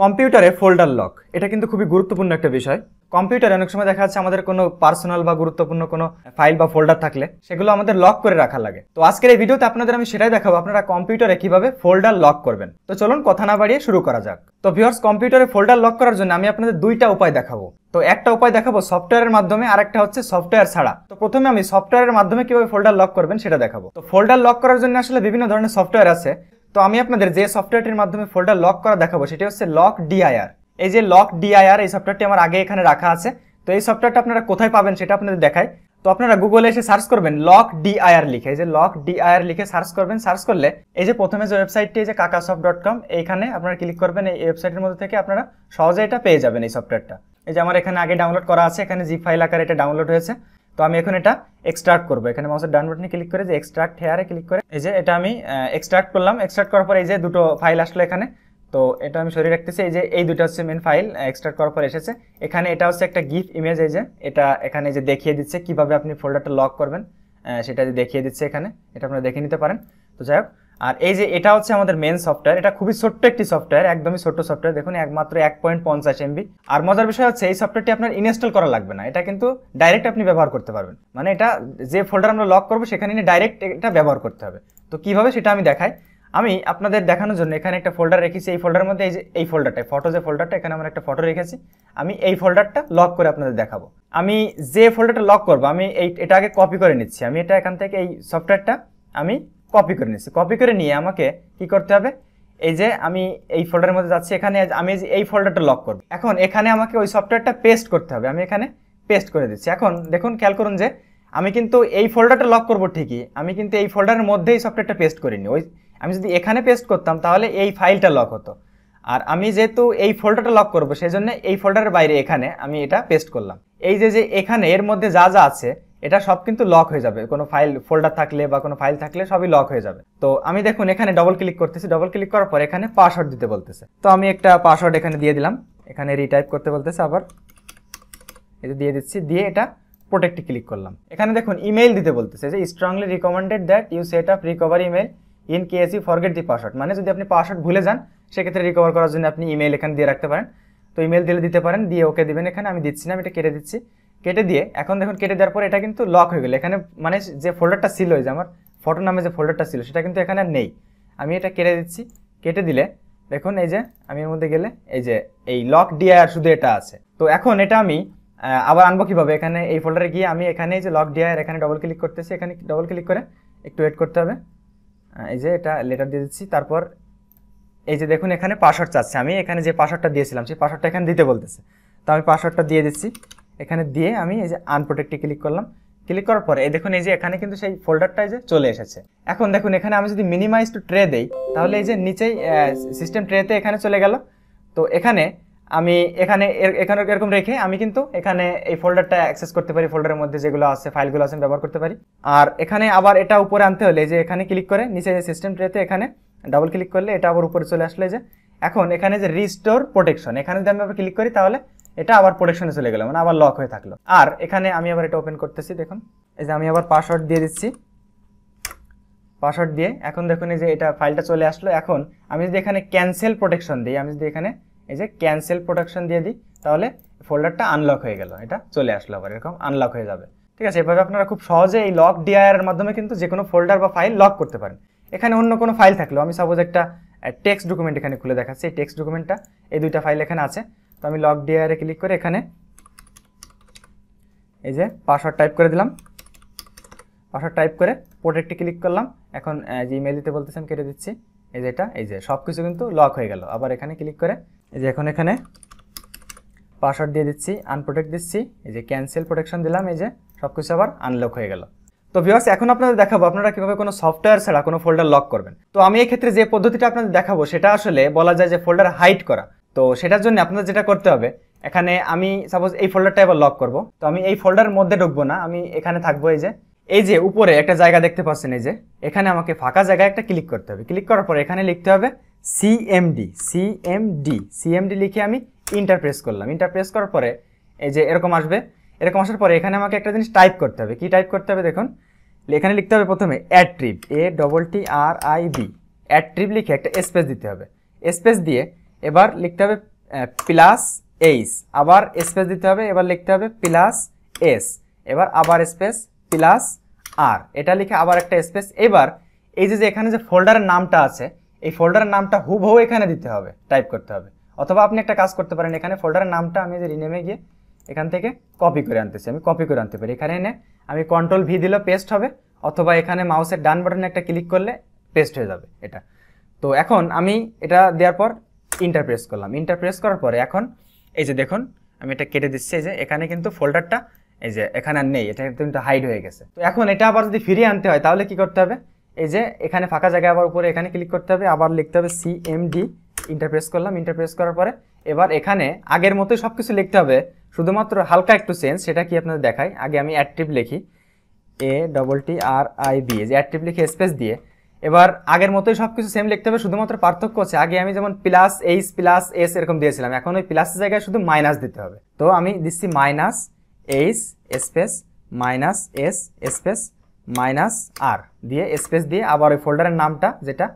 কম্পিউটারে folder lock এটা কিন্তু খুবই গুরুত্বপূর্ণ একটা বিষয় কম্পিউটারে অনেক সময় দেখা যাচ্ছে আমাদের কোনো পার্সোনাল বা গুরুত্বপূর্ণ কোনো ফাইল বা ফোল্ডার থাকলে সেগুলো আমাদের লক করে রাখা লাগে তো আজকের এই ভিডিওতে আপনাদের আমি সেটাই দেখাবো আপনারা কম্পিউটারে কিভাবে ফোল্ডার লক করবেন তো চলুন কথা না বাড়িয়ে শুরু করা যাক তো ভিওর্স কম্পিউটারে ফোল্ডার লক করার জন্য আমি আপনাদের দুইটা উপায় দেখাবো তো একটা উপায় দেখাবো সফটওয়্যারের মাধ্যমে আর একটা হচ্ছে সফটওয়্যার ছাড়া তো প্রথমে আমি সফটওয়্যারের মাধ্যমে কিভাবে ফোল্ডার লক করবেন সেটা দেখাবো তো ফোল্ডার লক করার জন্য আসলে বিভিন্ন ধরনের সফটওয়্যার আছে তো আমি আপনাদের যে সফটওয়্যারটির মাধ্যমে ফোল্ডার লক করা দেখাবো সেটি হচ্ছে লক ডিআইআর এই যে লক ডিআইআর এই সফটওয়্যারটি আমার আগে এখানে রাখা আছে তো এই সফটওয়্যারটা আপনারা কোথায় পাবেন সেটা আপনাদের দেখায় তো আপনারা গুগলে এসে সার্চ করবেন লক ডিআইআর লিখে এই যে লক ডিআইআর লিখে সার্চ করবেন সার্চ করলে এই যে প্রথমে যে ওয়েবসাইটটি এই যে কাকাসফট ডট কম এইখানে আপনারা ক্লিক করবেন এই ওয়েবসাইটের মধ্যে থেকে আপনারা সহজে এটা পেয়ে যাবেন এই সফটওয়্যারটা এই যে আমার এখানে আগে ডাউনলোড করা আছে এখানে জিপ ফাইল আকারে এটা ডাউনলোড হয়েছে তো আমি এখন এটা এক্সট্রাক্ট করব এখানে মাউসের ডান বাটনে ক্লিক করে যে এক্সট্রাক্ট হেয়ারে ক্লিক করে এই যে এটা আমি এক্সট্রাক্ট করলাম এক্সট্রাক্ট করার পর এই যে দুটো ফাইল আসলো এখানে তো এটা আমি সরি রাখতেছি এই যে এই দুটো হচ্ছে মেইন ফাইল এক্সট্রাক্ট করার পর এসেছে এখানে এটা হচ্ছে একটা গিফট ইমেজ এই যে এটা এখানে যে দেখিয়ে দিতেছে কিভাবে আপনি ফোল্ডারটা লক করবেন সেটা দেখিয়ে দিতেছে এখানে এটা আপনারা দেখে নিতে পারেন তো যাই হোক আর এই যে এটা হচ্ছে আমাদের মেন সফটওয়্যার এটা খুবই ছোট্ট একটি সফটওয়্যার একদমই ছোট্ট সফটওয়্যার দেখুন একমাত্র এক পয়েন্ট পঞ্চাশ এমবি আর মজার বিষয় হচ্ছে এই সফটওয়্যারটি আপনার ইনস্টল করা লাগবে না এটা কিন্তু ডাইরেক্ট আপনি ব্যবহার করতে পারবেন মানে এটা যে ফোল্ডার আমরা লক করবো সেখানে ডাইরেক্ট এটা ব্যবহার করতে হবে তো কীভাবে সেটা আমি দেখাই আমি আপনাদের দেখানোর জন্য এখানে একটা ফোল্ডার রেখেছি এই ফোল্ডারের মধ্যে এই যে এই ফোল্ডারটা ফটো যে ফোল্ডারটা এখানে আমার একটা ফটো রেখেছি আমি এই ফোল্ডারটা লক করে আপনাদের দেখাবো আমি যে ফোল্ডারটা লক করবো আমি এই এটা আগে কপি করে নিচ্ছি আমি এটা এখান থেকে এই সফটওয়্যারটা আমি কপি করে নিচ্ছি কপি করে নিয়ে আমাকে কি করতে হবে এই যে আমি এই ফোল্ডারের মধ্যে যাচ্ছি এখানে আমি এই ফোল্ডারটা লক করব এখন এখানে আমাকে ওই সফটওয়্যারটা পেস্ট করতে হবে আমি এখানে পেস্ট করে দিচ্ছি এখন দেখুন খেয়াল করুন যে আমি কিন্তু এই ফোল্ডারটা লক করব ঠিকই আমি কিন্তু এই ফোল্ডারের মধ্যেই সফটওয়্যারটা পেস্ট করিনি ওই আমি যদি এখানে পেস্ট করতাম তাহলে এই ফাইলটা লক হতো আর আমি যেহেতু এই ফোল্ডারটা লক করবো সেই জন্য এই ফোল্ডারের বাইরে এখানে আমি এটা পেস্ট করলাম এই যে যে এখানে এর মধ্যে যা যা আছে এটা সব কিন্তু লক হয়ে যাবে কোনো ফাইল ফোল্ডার থাকলে বা কোনো ফাইল থাকলে সবই লক হয়ে যাবে তো আমি দেখুন এখানে ডবল ক্লিক করতেছি ডবল ক্লিক করার পর এখানে পাসওয়ার্ড দিতে বলতেছে তো আমি একটা পাসওয়ার্ড এখানে দিয়ে দিলাম এখানে রিটাইপ করতে বলতেছে আবার এটা দিয়ে দিচ্ছি দিয়ে এটা প্রোটেক্টে ক্লিক করলাম এখানে দেখুন ইমেইল দিতে বলতেছে যে strongly recommended that you set up recover email in case you forget the password মানে যদি আপনি পাসওয়ার্ড ভুলে যান সেক্ষেত্রে রিকভার করার জন্য আপনি ইমেইল এখানে দিয়ে রাখতে পারেন তো ইমেল দিলে দিতে পারেন দিয়ে ওকে দিবেন এখানে আমি দিচ্ছি না আমি এটা কেটে দিচ্ছি কেটে দিয়ে এখন দেখুন কেটে দেওয়ার পর এটা কিন্তু লক হয়ে গেলো এখানে মানে যে ফোল্ডারটা ছিল যে আমার ফটো নামে যে ফোল্ডারটা ছিল সেটা কিন্তু এখানে নেই আমি এটা কেটে দিচ্ছি কেটে দিলে দেখুন এই যে আমি এর মধ্যে গেলে এই যে এই লক ডিআইআর শুধু এটা আছে তো এখন এটা আমি আবার আনবো কীভাবে এখানে এই ফোল্ডারে গিয়ে আমি এখানে যে লক ডিআইআর এখানে ডবল ক্লিক করতেছি এখানে ডবল ক্লিক করে একটু ওয়েট করতে হবে এই যে এটা লেটার দিয়ে দিচ্ছি তারপর এই যে দেখুন এখানে পাসওয়ার্ড চাচ্ছে আমি এখানে যে পাসওয়ার্ডটা দিয়েছিলাম সেই পাসওয়ার্ডটা এখানে দিতে বলতেছে তো আমি পাসওয়ার্ডটা দিয়ে দিচ্ছি এখানে দিয়ে আমি এই যে আনপ্রোটেক্টে ক্লিক করলাম ক্লিক করার পরে দেখুন এই যে এখানে কিন্তু সেই ফোল্ডারটাই যে চলে এসেছে এখন দেখুন এখানে আমি যদি মিনিমাইজ টু ট্রে দেই তাহলে এই যে নিচেই সিস্টেম ট্রেতে এখানে চলে গেল তো এখানে আমি এখানে এখানে এরকম রেখে আমি কিন্তু এখানে এই ফোল্ডারটা অ্যাক্সেস করতে পারি ফোল্ডারের মধ্যে যেগুলো আছে ফাইলগুলো আছে ব্যবহার করতে পারি আর এখানে আবার এটা উপরে আনতে হলে যে এখানে ক্লিক করে নিচে যে সিস্টেম ট্রেতে এখানে ডাবল ক্লিক করলে এটা আবার উপরে চলে আসলে যে এখন এখানে যে রিস্টোর প্রোটেকশন এখানে যদি আমি আবার ক্লিক করি তাহলে এটা আবার প্রোটেকশনে চলে গেলো মানে আবার লক হয়ে থাকলো আর এখানে আমি আবার এটা ওপেন করতেছি দেখুন এই যে আমি আবার পাসওয়ার্ড দিয়ে দিচ্ছি পাসওয়ার্ড দিয়ে এখন দেখুন এই যে এটা ফাইলটা চলে আসলো এখন আমি যদি এখানে ক্যান্সেল প্রোটেকশন দিই আমি যদি এখানে এই যে ক্যান্সেল প্রোটেকশন দিয়ে দিই তাহলে ফোল্ডারটা আনলক হয়ে গেল এটা চলে আসলো আবার এরকম আনলক হয়ে যাবে ঠিক আছে এভাবে আপনারা খুব সহজে এই লক ডিআইআর এর মাধ্যমে কিন্তু যে কোনো ফোল্ডার বা ফাইল লক করতে পারেন এখানে অন্য কোনো ফাইল থাকলো আমি সাপোজ একটা টেক্সট ডকুমেন্ট এখানে খুলে দেখাচ্ছি এই টেক্সট ডকুমেন্টটা এই দুইটা ফাইল এখানে আছে তো আমি লক ডিআইআরে ক্লিক করে এখানে এই যে পাসওয়ার্ড টাইপ করে দিলাম পাসওয়ার্ড টাইপ করে প্রোটেক্টে ক্লিক করলাম এখন যে ইমেল দিতে বলতেছেন কেটে দিচ্ছি এই যে এটা এই যে সব কিছু কিন্তু লক হয়ে গেল আবার এখানে ক্লিক করে এই যে এখন এখানে পাসওয়ার্ড দিয়ে দিচ্ছি আনপ্রোটেক্ট দিচ্ছি এই যে ক্যান্সেল প্রোটেকশন দিলাম এই যে সব কিছু আবার আনলক হয়ে গেল তো ভিওয়ার্স এখন আপনাদের দেখাবো আপনারা কীভাবে কোনো সফটওয়্যার ছাড়া কোনো ফোল্ডার লক করবেন তো আমি এক্ষেত্রে যে পদ্ধতিটা আপনাদের দেখাবো সেটা আসলে বলা যায় যে ফোল্ডার হাইট করা তো সেটার জন্য আপনাদের যেটা করতে হবে এখানে আমি সাপোজ এই ফোল্ডারটা এবার লক করব তো আমি এই ফোল্ডারের মধ্যে ঢুকবো না আমি এখানে থাকবো এই যে এই যে উপরে একটা জায়গা দেখতে পাচ্ছেন এই যে এখানে আমাকে ফাঁকা জায়গায় একটা ক্লিক করতে হবে ক্লিক করার পর এখানে লিখতে হবে সিএমডি সিএমডি সিএমডি লিখে আমি ইন্টার প্রেস করলাম ইন্টার প্রেস করার পরে এই যে এরকম আসবে এরকম আসার পরে এখানে আমাকে একটা জিনিস টাইপ করতে হবে কি টাইপ করতে হবে দেখুন এখানে লিখতে হবে প্রথমে attrib A double T R I B trip লিখে একটা স্পেস দিতে হবে স্পেস দিয়ে এবার লিখতে হবে প্লাস এইচ আবার স্পেস দিতে হবে এবার লিখতে হবে প্লাস এস এবার আবার স্পেস প্লাস আর এটা লিখে আবার একটা স্পেস এবার এই যে এখানে যে ফোল্ডারের নামটা আছে এই ফোল্ডারের নামটা হুবহু এখানে দিতে হবে টাইপ করতে হবে অথবা আপনি একটা কাজ করতে পারেন এখানে ফোল্ডারের নামটা আমি যে রিনেমে গিয়ে এখান থেকে কপি করে আনতেছি আমি কপি করে আনতে পারি এখানে এনে আমি কন্ট্রোল ভি দিলে পেস্ট হবে অথবা এখানে মাউসের ডান বাটনে একটা ক্লিক করলে পেস্ট হয়ে যাবে এটা তো এখন আমি এটা দেওয়ার পর ইন্টার প্রেস করলাম ইন্টার প্রেস করার পরে এখন এই যে দেখুন আমি এটা কেটে দিচ্ছি এই যে এখানে কিন্তু ফোল্ডারটা এই যে এখানে আর নেই এটা কিন্তু হাইড হয়ে গেছে তো এখন এটা আবার যদি ফিরিয়ে আনতে হয় তাহলে কি করতে হবে এই যে এখানে ফাঁকা জায়গায় আবার উপরে এখানে ক্লিক করতে হবে আবার লিখতে হবে সিএমডি ইন্টারপ্রেস করলাম ইন্টারপ্রেস করার পরে এবার এখানে আগের মতোই সব কিছু লিখতে হবে শুধুমাত্র হালকা একটু চেঞ্জ সেটা কি আপনাদের দেখাই আগে আমি অ্যাট্রিপ লিখি A double T R I B যে অ্যাট্রিপ লিখে স্পেস দিয়ে এবার আগের মতোই সব কিছু সেম লিখতে হবে শুধুমাত্র পার্থক্য আছে আগে আমি যেমন প্লাস এইচ প্লাস এস এরকম দিয়েছিলাম এখন ওই প্লাসের জায়গায় শুধু মাইনাস দিতে হবে তো আমি দিচ্ছি minus H space minus S space minus R দিয়ে স্পেস দিয়ে আবার ওই ফোল্ডারের নামটা যেটা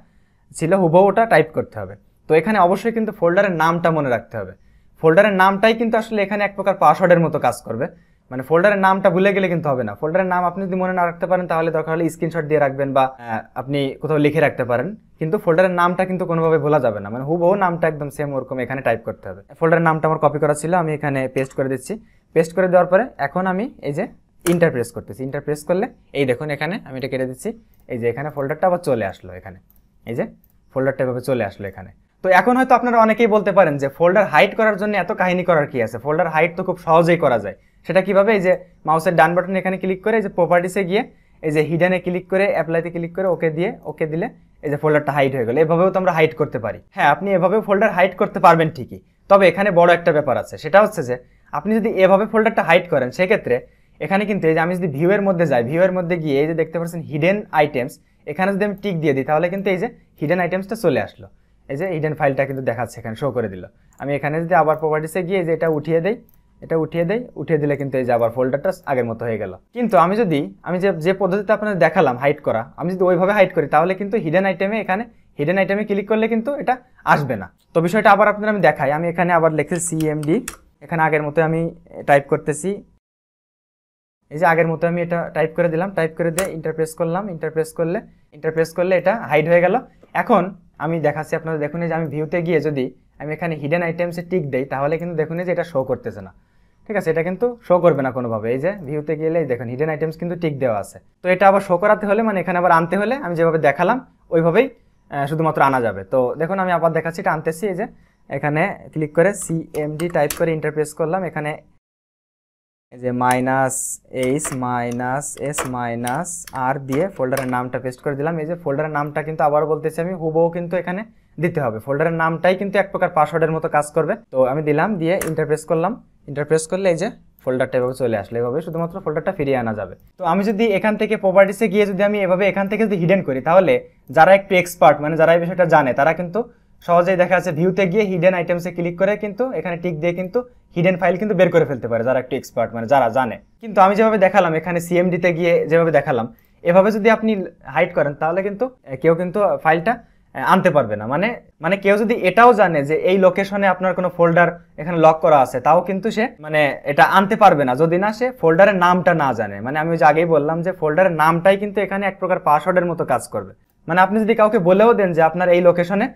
ছিল হুবহুটা টাইপ করতে হবে তো এখানে অবশ্যই কিন্তু ফোল্ডারের নামটা মনে রাখতে হবে ফোল্ডারের নামটাই কিন্তু আসলে এখানে এক প্রকার পাসওয়ার্ডের মতো কাজ করবে মানে ফোল্ডারের নামটা ভুলে গেলে কিন্তু হবে না ফোল্ডারের নাম আপনি যদি মনে না রাখতে পারেন তাহলে দরকার হলে স্ক্রিনশট দিয়ে রাখবেন বা আপনি কোথাও লিখে রাখতে পারেন কিন্তু ফোল্ডারের নামটা কিন্তু কোনোভাবে ভোলা যাবে না মানে হুবহু নামটা একদম সেম ওরকম এখানে টাইপ করতে হবে ফোল্ডারের নামটা আমার কপি করা ছিল আমি এখানে পেস্ট করে দিচ্ছি পেস্ট করে দেওয়ার পরে এখন আমি এই যে ইন্টারপ্রেস করতেছি ইন্টারপ্রেস করলে এই দেখুন এখানে আমি এটা কেটে দিচ্ছি এই যে এখানে ফোল্ডারটা আবার চলে আসলো এখানে এই যে ফোল্ডারটা এভাবে চলে আসলো এখানে তো এখন হয়তো আপনারা অনেকেই বলতে পারেন যে ফোল্ডার হাইট করার জন্য এত কাহিনী করার কি আছে ফোল্ডার হাইট তো খুব সহজেই করা যায় সেটা কিভাবে এই যে মাউসের ডান বাটন এখানে ক্লিক করে এই যে প্রপার্টিসে গিয়ে এই যে হিডেনে ক্লিক করে অ্যাপ্লাইতে ক্লিক করে ওকে দিয়ে ওকে দিলে এই যে ফোল্ডারটা হাইট হয়ে গেলো এভাবেও তো আমরা হাইড করতে পারি হ্যাঁ আপনি এভাবেও ফোল্ডার হাইড করতে পারবেন ঠিকই তবে এখানে বড় একটা ব্যাপার আছে সেটা হচ্ছে যে আপনি যদি এভাবে ফোল্ডারটা হাইড করেন সেক্ষেত্রে এখানে কিন্তু এই যে আমি যদি ভিউয়ের মধ্যে যাই ভিউয়ের মধ্যে গিয়ে এই যে দেখতে পাচ্ছেন হিডেন আইটেমস এখানে যদি আমি টিক দিয়ে দিই তাহলে কিন্তু এই যে হিডেন আইটেমসটা চলে আসলো এই যে হিডেন ফাইলটা কিন্তু দেখাচ্ছে এখানে শো করে দিল আমি এখানে যদি আবার প্রপার্টিসে গিয়ে যে এটা উঠিয়ে দেয় এটা উঠিয়ে দেয় উঠিয়ে দিলে কিন্তু এই যে আবার ফোল্ডারটা আগের মতো হয়ে গেল কিন্তু আমি যদি আমি যে যে পদ্ধতিতে আপনাদের দেখালাম হাইট করা আমি যদি ওইভাবে হাইট করি তাহলে কিন্তু হিডেন আইটেমে এখানে হিডেন আইটেমে ক্লিক করলে কিন্তু এটা আসবে না তো বিষয়টা আবার আপনাদের আমি দেখাই আমি এখানে আবার লিখছি সিএমডি এখানে আগের মতো আমি টাইপ করতেছি এই যে আগের মতো আমি এটা টাইপ করে দিলাম টাইপ করে দিয়ে ইন্টারপ্রেস করলাম ইন্টারপ্রেস করলে ইন্টারপ্রেস করলে এটা হাইট হয়ে গেল এখন আমি দেখাচ্ছি আপনারা দেখুন যে আমি ভিউতে গিয়ে যদি আমি এখানে হিডেন আইটেমসে টিক দেই তাহলে কিন্তু দেখুন যে এটা শো করতেছে না ঠিক আছে এটা কিন্তু শো করবে না কোনোভাবে এই যে ভিউতে গেলে দেখেন হিডেন আইটেমস কিন্তু টিক দেওয়া আছে তো এটা আবার শো করাতে হলে মানে এখানে আবার আনতে হলে আমি যেভাবে দেখালাম ওইভাবেই শুধুমাত্র আনা যাবে তো দেখুন আমি আবার দেখাচ্ছি এটা আনতেছি এই যে এখানে ক্লিক করে সিএমডি টাইপ করে ইন্টারপ্রেস করলাম এখানে যে minus H minus S minus R দিয়ে ফোল্ডারের নামটা পেস্ট করে দিলাম এই যে ফোল্ডারের নামটা কিন্তু আবার বলতেছি আমি হুবহু কিন্তু এখানে দিতে হবে ফোল্ডারের নামটাই কিন্তু এক প্রকার পাসওয়ার্ডের মতো কাজ করবে তো আমি দিলাম দিয়ে ইন্টারপ্রেস করলাম ইন্টারপ্রেস করলে এই যে ফোল্ডারটা এভাবে চলে আসলে এভাবে শুধুমাত্র ফোল্ডারটা ফিরিয়ে আনা যাবে তো আমি যদি এখান থেকে প্রপার্টিসে গিয়ে যদি আমি এভাবে এখান থেকে যদি হিডেন করি তাহলে যারা একটু এক্সপার্ট মানে যারা এই বিষয়টা জানে তারা কিন্তু সহজেই দেখা যাচ্ছে ভিউতে গিয়ে হিডেন আইটেমসে ক্লিক করে কিন্তু এখানে টিক দিয়ে কিন্তু হিডেন ফাইল কিন্তু বের করে ফেলতে পারে যারা একটু এক্সপার্ট মানে যারা জানে কিন্তু আমি যেভাবে দেখালাম এখানে সিএমডিতে গিয়ে যেভাবে দেখালাম এভাবে যদি আপনি হাইড করেন তাহলে কিন্তু কেউ কিন্তু ফাইলটা আনতে পারবে না মানে মানে কেউ যদি এটাও জানে যে এই লোকেশনে আপনার কোনো ফোল্ডার এখানে লক করা আছে তাও কিন্তু সে মানে এটা আনতে পারবে না যদি না সে ফোল্ডারের নামটা না জানে মানে আমি ওই যে আগেই বললাম যে ফোল্ডারের নামটাই কিন্তু এখানে এক প্রকার পাসওয়ার্ডের মতো কাজ করবে মানে আপনি যদি কাউকে বলেও দেন যে আপনার এই লোকেশনে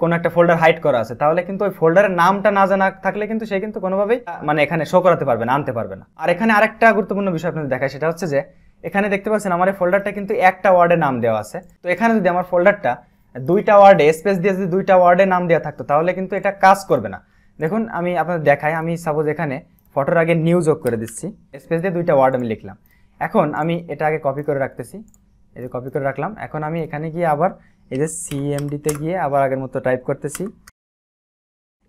কোনো একটা ফোল্ডার হাইড করা আছে তাহলে কিন্তু ওই ফোল্ডারের নামটা না জানা থাকলে কিন্তু সে কিন্তু কোনোভাবেই মানে এখানে শো করাতে পারবে না আনতে পারবে না আর এখানে আরেকটা গুরুত্বপূর্ণ বিষয় আপনাদের দেখায় সেটা হচ্ছে যে এখানে দেখতে পাচ্ছেন আমার এই ফোল্ডারটা কিন্তু একটা ওয়ার্ডে নাম দেওয়া আছে তো এখানে যদি আমার ফোল্ডারটা দুইটা ওয়ার্ডে স্পেস দিয়ে যদি দুইটা ওয়ার্ডে নাম দেওয়া থাকতো তাহলে কিন্তু এটা কাজ করবে না দেখুন আমি আপনাদের দেখাই আমি সাপোজ এখানে ফটোর আগে নিউ যোগ করে দিচ্ছি স্পেস দিয়ে দুইটা ওয়ার্ড আমি লিখলাম এখন আমি এটা আগে কপি করে রাখতেছি এই যে কপি করে রাখলাম এখন আমি এখানে গিয়ে আবার এই যে সিএমডিতে গিয়ে আবার আগের মতো টাইপ করতেছি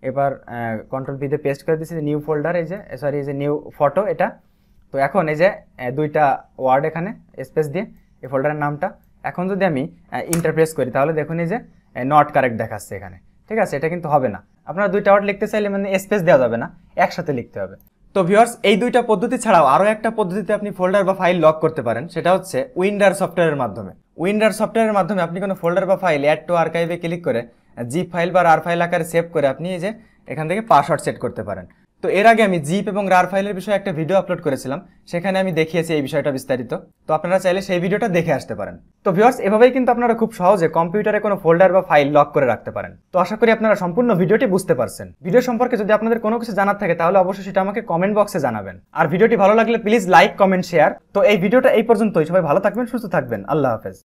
এবার কন্ট্রোল ভিতে পেস্ট করে দিচ্ছি নিউ ফোল্ডার এই যে সরি এই যে নিউ ফটো এটা তো এখন এই যে দুইটা ওয়ার্ড এখানে স্পেস দিয়ে এই ফোল্ডারের নামটা এখন যদি আমি ইন্টারপ্রেস করি তাহলে দেখুন এই যে নট কারেক্ট দেখাচ্ছে এখানে ঠিক আছে এটা কিন্তু হবে না আপনারা দুইটা ওয়ার্ড লিখতে চাইলে মানে স্পেস দেওয়া যাবে না একসাথে লিখতে হবে তো ভিওর্স এই দুইটা পদ্ধতি ছাড়াও আরও একটা পদ্ধতিতে আপনি ফোল্ডার বা ফাইল লক করতে পারেন সেটা হচ্ছে উইন্ডার সফটওয়্যারের মাধ্যমে উইন্ডার সফটওয়্যারের মাধ্যমে আপনি কোনো ফোল্ডার বা ফাইল অ্যাড টু আর্কাইভে ক্লিক করে জিপ ফাইল বা আর ফাইল আকারে সেভ করে আপনি এই যে এখান থেকে পাসওয়ার্ড সেট করতে পারেন তো এর আগে আমি জিপ এবং রার ফাইলের বিষয়ে একটা ভিডিও আপলোড করেছিলাম সেখানে আমি দেখিয়েছি এই বিষয়টা বিস্তারিত তো আপনারা চাইলে সেই ভিডিওটা দেখে আসতে পারেন তো ভিউয়ার্স এভাবেই কিন্তু আপনারা খুব সহজে কম্পিউটারে কোনো ফোল্ডার বা ফাইল লক করে রাখতে পারেন তো আশা করি আপনারা সম্পূর্ণ ভিডিওটি বুঝতে পারছেন ভিডিও সম্পর্কে যদি আপনাদের কোনো কিছু জানার থাকে তাহলে অবশ্যই সেটা আমাকে কমেন্ট বক্সে জানাবেন আর ভিডিওটি ভালো লাগলে প্লিজ লাইক কমেন্ট শেয়ার তো এই ভিডিওটা এই পর্যন্তই সবাই ভালো থাকবেন সুস্থ থাকবেন আল্লাহ হাফেজ